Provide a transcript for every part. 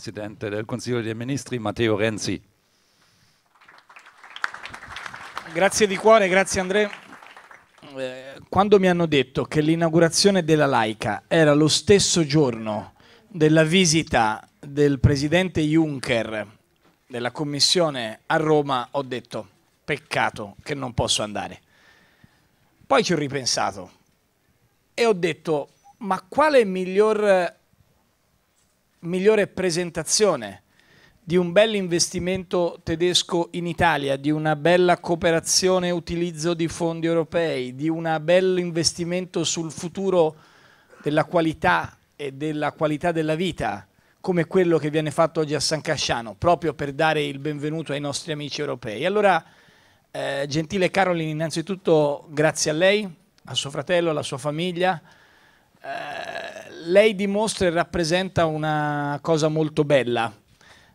Presidente del Consiglio dei Ministri Matteo Renzi. Grazie di cuore, grazie Andrea. Eh, quando mi hanno detto che l'inaugurazione della Laica era lo stesso giorno della visita del presidente Juncker della Commissione a Roma, ho detto peccato che non posso andare. Poi ci ho ripensato e ho detto ma quale miglior migliore presentazione di un bel investimento tedesco in Italia, di una bella cooperazione e utilizzo di fondi europei, di un bel investimento sul futuro della qualità e della qualità della vita, come quello che viene fatto oggi a San Casciano, proprio per dare il benvenuto ai nostri amici europei. Allora, eh, gentile Caroline, innanzitutto grazie a lei, a suo fratello, alla sua famiglia. Eh, lei dimostra e rappresenta una cosa molto bella,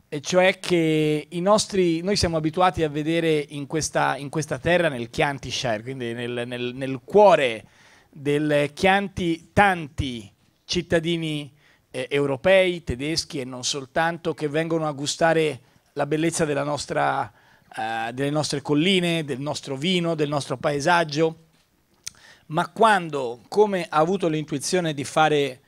e cioè che nostri, noi siamo abituati a vedere in questa, in questa terra, nel Chianti-Shire, quindi nel, nel, nel, cuore del Chianti, tanti cittadini eh, europei, tedeschi e non soltanto, che vengono a gustare la bellezza nostra, eh, delle nostre colline, del nostro vino, del nostro paesaggio ma quando, come ha avuto l'intuizione di fare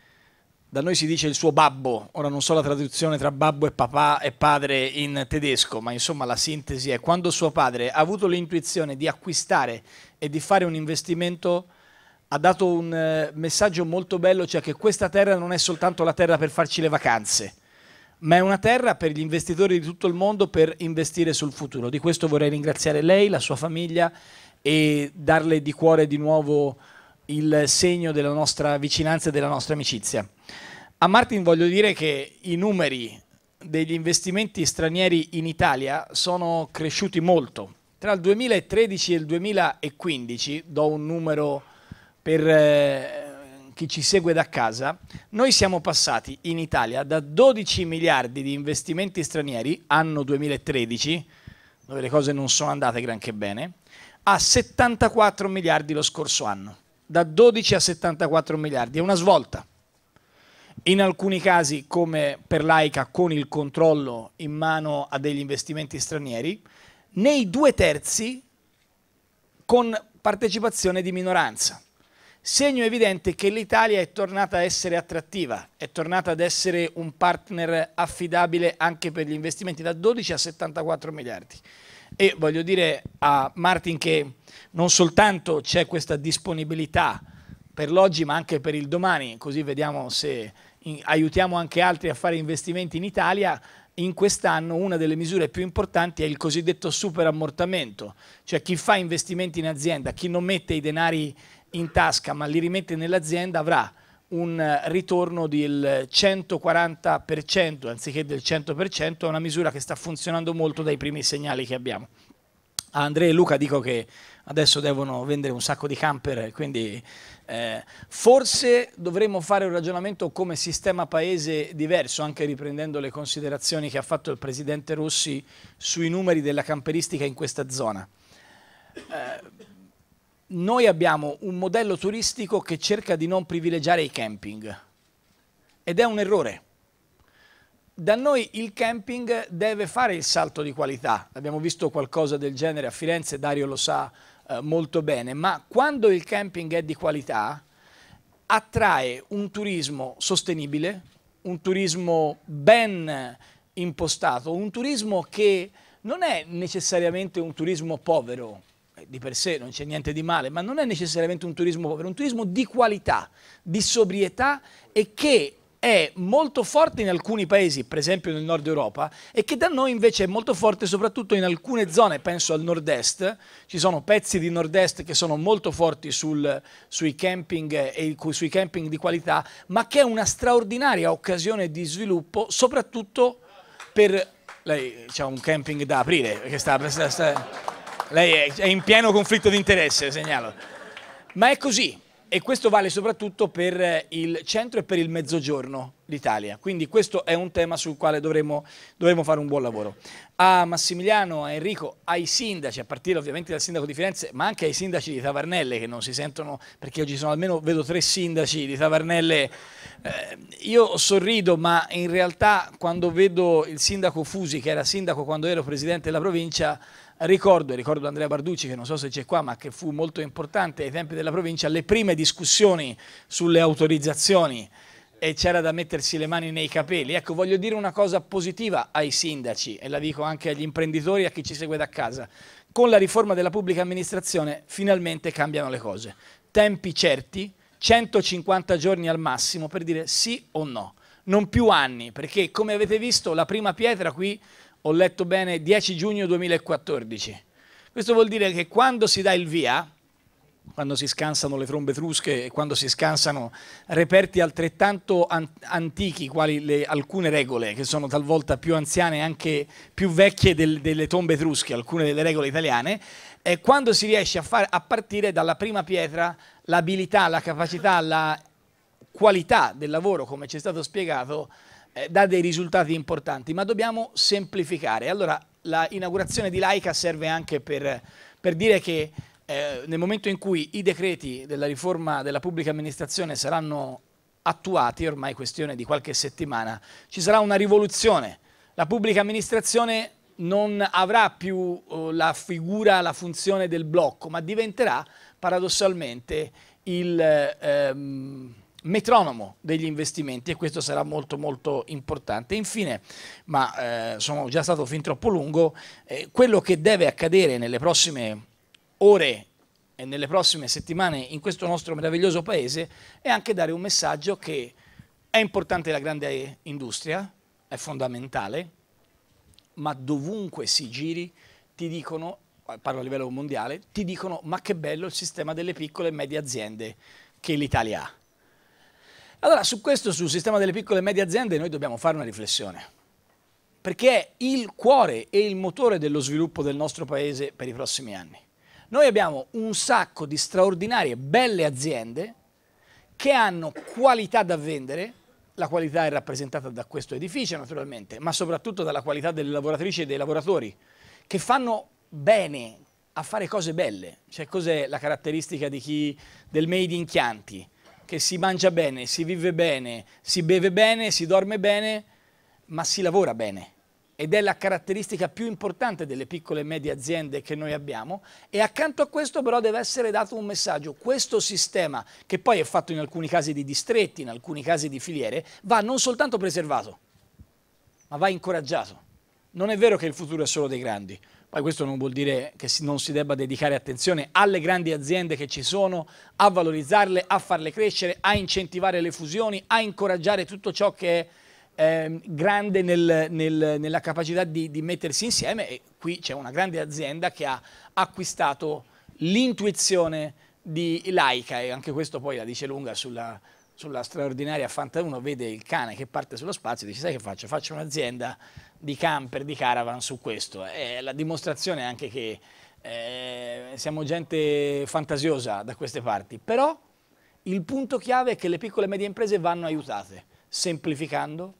da noi si dice il suo babbo, ora non so la traduzione tra babbo e papà e padre in tedesco, ma insomma la sintesi è quando suo padre ha avuto l'intuizione di acquistare e di fare un investimento ha dato un eh, messaggio molto bello, cioè che questa terra non è soltanto la terra per farci le vacanze, ma è una terra per gli investitori di tutto il mondo per investire sul futuro. Di questo vorrei ringraziare lei, la sua famiglia e darle di cuore di nuovo il segno della nostra vicinanza e della nostra amicizia. A Martin voglio dire che i numeri degli investimenti stranieri in Italia sono cresciuti molto. Tra il 2013 e il 2015, do un numero per eh, chi ci segue da casa, noi siamo passati in Italia da 12 miliardi di investimenti stranieri anno 2013, dove le cose non sono andate granché bene, a 74 miliardi lo scorso anno da 12 a 74 miliardi, è una svolta. In alcuni casi, come per l'AICA, con il controllo in mano a degli investimenti stranieri, nei due terzi con partecipazione di minoranza. Segno evidente che l'Italia è tornata a essere attrattiva, è tornata ad essere un partner affidabile anche per gli investimenti da 12 a 74 miliardi. E voglio dire a Martin che non soltanto c'è questa disponibilità per l'oggi ma anche per il domani, così vediamo se in, aiutiamo anche altri a fare investimenti in Italia, in quest'anno una delle misure più importanti è il cosiddetto superammortamento, cioè chi fa investimenti in azienda, chi non mette i denari in tasca ma li rimette nell'azienda avrà un ritorno del 140% anziché del 100%, è una misura che sta funzionando molto dai primi segnali che abbiamo. A Andrea e Luca dico che adesso devono vendere un sacco di camper, quindi eh, forse dovremmo fare un ragionamento come sistema paese diverso, anche riprendendo le considerazioni che ha fatto il Presidente Rossi sui numeri della camperistica in questa zona. Eh, noi abbiamo un modello turistico che cerca di non privilegiare i camping ed è un errore. Da noi il camping deve fare il salto di qualità, abbiamo visto qualcosa del genere a Firenze, Dario lo sa eh, molto bene, ma quando il camping è di qualità attrae un turismo sostenibile, un turismo ben impostato, un turismo che non è necessariamente un turismo povero, eh, di per sé non c'è niente di male, ma non è necessariamente un turismo povero, è un turismo di qualità, di sobrietà e che è molto forte in alcuni paesi, per esempio nel nord Europa, e che da noi invece è molto forte soprattutto in alcune zone, penso al nord-est, ci sono pezzi di nord-est che sono molto forti sul, sui, camping eh, e, sui camping di qualità, ma che è una straordinaria occasione di sviluppo, soprattutto per... Lei ha un camping da aprire, che sta, sta, sta lei è, in pieno conflitto di interesse, segnalo. Ma è così e questo vale soprattutto per eh, il centro e per il mezzogiorno l'Italia. Quindi questo è un tema sul quale dovremo, dovremo, fare un buon lavoro. A Massimiliano, a Enrico, ai sindaci, a partire ovviamente dal sindaco di Firenze, ma anche ai sindaci di Tavernelle che non si sentono, perché oggi sono almeno, vedo tre sindaci di Tavernelle. Eh, io sorrido, ma in realtà quando vedo il sindaco Fusi, che era sindaco quando ero presidente della provincia, ricordo, ricordo Andrea Barducci che non so se c'è qua ma che fu molto importante ai tempi della provincia, le prime discussioni sulle autorizzazioni e c'era da mettersi le mani nei capelli. Ecco, voglio dire una cosa positiva ai sindaci e la dico anche agli imprenditori e a chi ci segue da casa. Con la riforma della pubblica amministrazione finalmente cambiano le cose. Tempi certi, 150 giorni al massimo per dire sì o no. Non più anni, perché come avete visto la prima pietra qui ho letto bene 10 giugno 2014. Questo vuol dire che quando si dà il via quando si scansano le trombe etrusche e quando si scansano reperti altrettanto an antichi, quali le, alcune regole, che sono talvolta più anziane e anche più vecchie del, delle tombe etrusche, alcune delle regole italiane, è quando si riesce a, far, a partire dalla prima pietra l'abilità, la capacità, la qualità del lavoro, come ci è stato spiegato, eh, dà dei risultati importanti, ma dobbiamo semplificare. Allora, l'inaugurazione di Laica serve anche per, per dire che eh, nel momento in cui i decreti della riforma della pubblica amministrazione saranno attuati, ormai questione di qualche settimana, ci sarà una rivoluzione. La pubblica amministrazione non avrà più eh, la figura, la funzione del blocco, ma diventerà paradossalmente il ehm, metronomo degli investimenti e questo sarà molto molto importante. Infine, ma eh, sono già stato fin troppo lungo, eh, quello che deve accadere nelle prossime ore e nelle prossime settimane in questo nostro meraviglioso paese e anche dare un messaggio che è importante la grande industria, è fondamentale, ma dovunque si giri ti dicono, parlo a livello mondiale, ti dicono ma che bello il sistema delle piccole e medie aziende che l'Italia ha. Allora su questo, sul sistema delle piccole e medie aziende, noi dobbiamo fare una riflessione, perché è il cuore e il motore dello sviluppo del nostro paese per i prossimi anni. Noi abbiamo un sacco di straordinarie, belle aziende che hanno qualità da vendere, la qualità è rappresentata da questo edificio naturalmente, ma soprattutto dalla qualità delle lavoratrici e dei lavoratori, che fanno bene a fare cose belle. Cioè cos'è la caratteristica chi, del made in Chianti? Che si mangia bene, si vive bene, si beve bene, si dorme bene, ma si lavora bene ed è la caratteristica più importante delle piccole e medie aziende che noi abbiamo e accanto a questo però deve essere dato un messaggio, questo sistema che poi è fatto in alcuni casi di distretti, in alcuni casi di filiere, va non soltanto preservato ma va incoraggiato. Non è vero che il futuro è solo dei grandi, poi questo non vuol dire che non si debba dedicare attenzione alle grandi aziende che ci sono, a valorizzarle, a farle crescere, a incentivare le fusioni, a incoraggiare tutto ciò che è Ehm, grande nel, nel, nella capacità di, di, mettersi insieme e qui c'è una grande azienda che ha acquistato l'intuizione di Laika e anche questo poi la dice lunga sulla, sulla straordinaria Fanta uno vede il cane che parte sullo spazio e dice sai che faccio? Faccio un'azienda di camper, di caravan su questo. È la dimostrazione anche che eh, siamo gente fantasiosa da queste parti, però il punto chiave è che le piccole e medie imprese vanno aiutate, semplificando,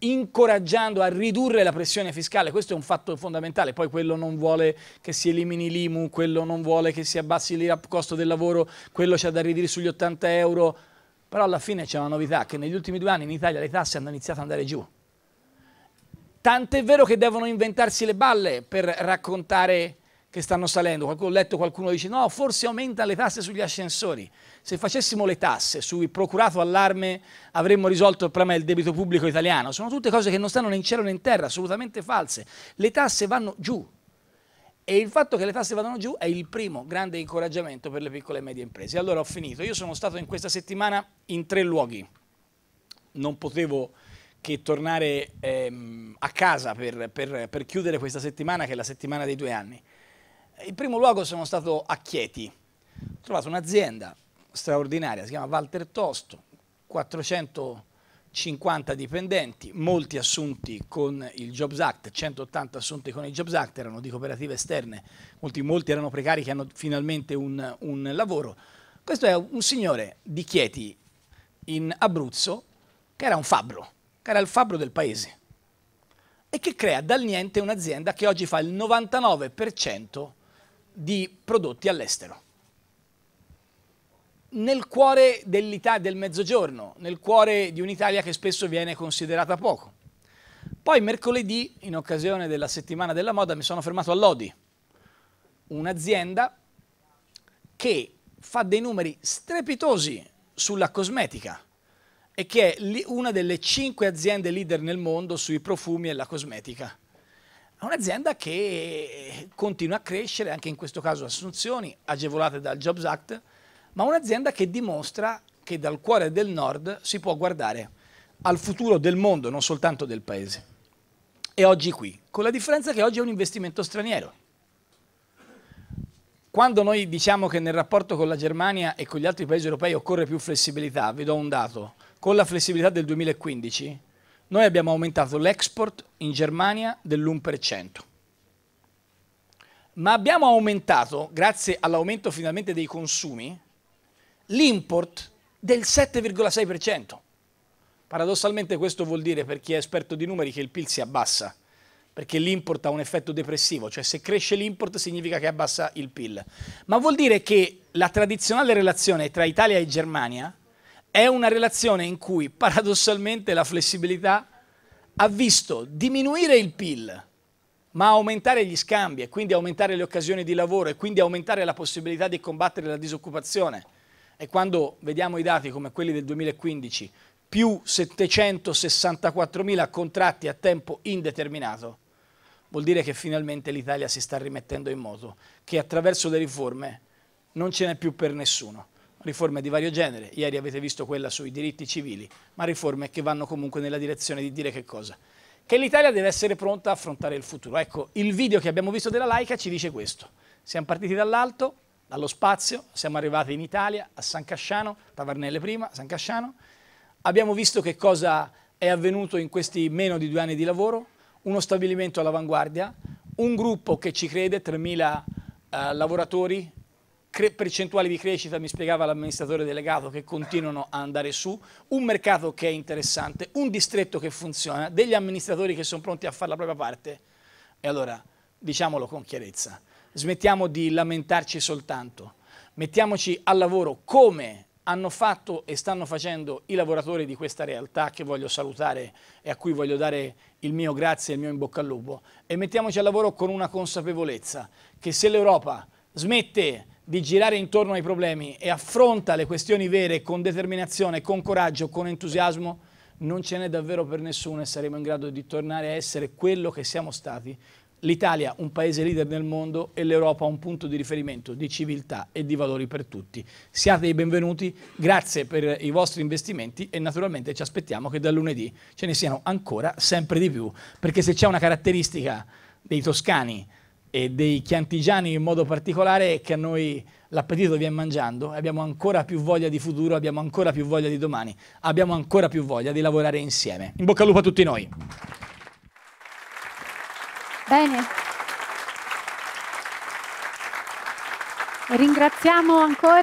incoraggiando a ridurre la pressione fiscale, questo è un fatto fondamentale, poi quello non vuole che si elimini l'IMU, quello non vuole che si abbassi il costo del lavoro, quello c'è da ridire sugli 80 euro, però alla fine c'è una novità che negli ultimi due anni in Italia le tasse hanno iniziato ad andare giù. Tant'è vero che devono inventarsi le balle per raccontare che stanno salendo. Qualcuno, ho letto qualcuno dice no, forse aumenta le tasse sugli ascensori. Se facessimo le tasse sui procurato allarme avremmo risolto il problema del debito pubblico italiano. Sono tutte cose che non stanno né in cielo né in terra, assolutamente false. Le tasse vanno giù. E il fatto che le tasse vadano giù è il primo grande incoraggiamento per le piccole e medie imprese. Allora ho finito. Io sono stato in questa settimana in tre luoghi. Non potevo che tornare ehm, a casa per, per, per chiudere questa settimana che è la settimana dei due anni. In primo luogo sono stato a Chieti, ho trovato un'azienda straordinaria, si chiama Walter Tosto, 450 dipendenti, molti assunti con il Jobs Act, 180 assunti con il Jobs Act, erano di cooperative esterne, molti, molti erano precari che hanno finalmente un, un lavoro. Questo è un signore di Chieti, in Abruzzo, che era un fabbro, che era il fabbro del paese, e che crea dal niente un'azienda che oggi fa il 99% di prodotti all'estero. Nel cuore dell'Italia del Mezzogiorno, nel cuore di un'Italia che spesso viene considerata poco. Poi mercoledì, in occasione della settimana della moda, mi sono fermato a Lodi, un'azienda che fa dei numeri strepitosi sulla cosmetica e che è una delle cinque aziende leader nel mondo sui profumi e la cosmetica è un'azienda che eh, continua a crescere, anche in questo caso assunzioni agevolate dal Jobs Act, ma un'azienda che dimostra che dal cuore del nord si può guardare al futuro del mondo, non soltanto del paese. E oggi qui, con la differenza che oggi è un investimento straniero. Quando noi diciamo che nel rapporto con la Germania e con gli altri paesi europei occorre più flessibilità, vi do un dato, con la flessibilità del 2015 noi abbiamo aumentato l'export in Germania dell'1%, ma abbiamo aumentato, grazie all'aumento finalmente dei consumi, l'import del 7,6%. Paradossalmente questo vuol dire per chi è esperto di numeri che il PIL si abbassa, perché l'import ha un effetto depressivo, cioè se cresce l'import significa che abbassa il PIL. Ma vuol dire che la tradizionale relazione tra Italia e Germania è una relazione in cui paradossalmente la flessibilità ha visto diminuire il PIL, ma aumentare gli scambi e quindi aumentare le occasioni di lavoro e quindi aumentare la possibilità di combattere la disoccupazione. E quando vediamo i dati come quelli del 2015, più 764 mila contratti a tempo indeterminato, vuol dire che finalmente l'Italia si sta rimettendo in moto, che attraverso le riforme non ce n'è più per nessuno riforme di vario genere, ieri avete visto quella sui diritti civili, ma riforme che vanno comunque nella direzione di dire che cosa? Che l'Italia deve essere pronta a affrontare il futuro. Ecco, il video che abbiamo visto della Laica ci dice questo. Siamo partiti dall'alto, dallo spazio, siamo arrivati in Italia, a San Casciano, Tavernelle prima, San Casciano, abbiamo visto che cosa è avvenuto in questi meno di due anni di lavoro, uno stabilimento all'avanguardia, un gruppo che ci crede, 3.000 eh, lavoratori percentuali di crescita, mi spiegava l'amministratore delegato, che continuano a andare su, un mercato che è interessante, un distretto che funziona, degli amministratori che sono pronti a fare la propria parte. E allora diciamolo con chiarezza, smettiamo di lamentarci soltanto, mettiamoci al lavoro come hanno fatto e stanno facendo i lavoratori di questa realtà che voglio salutare e a cui voglio dare il mio grazie e il mio in bocca al lupo e mettiamoci al lavoro con una consapevolezza che se l'Europa smette di girare intorno ai problemi e affronta le questioni vere con determinazione, con coraggio, con entusiasmo, non ce n'è davvero per nessuno e saremo in grado di tornare a essere quello che siamo stati. L'Italia, un paese leader nel mondo e l'Europa un punto di riferimento di civiltà e di valori per tutti. Siate i benvenuti, grazie per i vostri investimenti e naturalmente ci aspettiamo che da lunedì ce ne siano ancora sempre di più, perché se c'è una caratteristica dei toscani e dei chiantigiani in modo particolare è che a noi l'appetito viene mangiando, abbiamo ancora più voglia di futuro, abbiamo ancora più voglia di domani, abbiamo ancora più voglia di lavorare insieme. In bocca al lupo a tutti noi. Bene. Ringraziamo ancora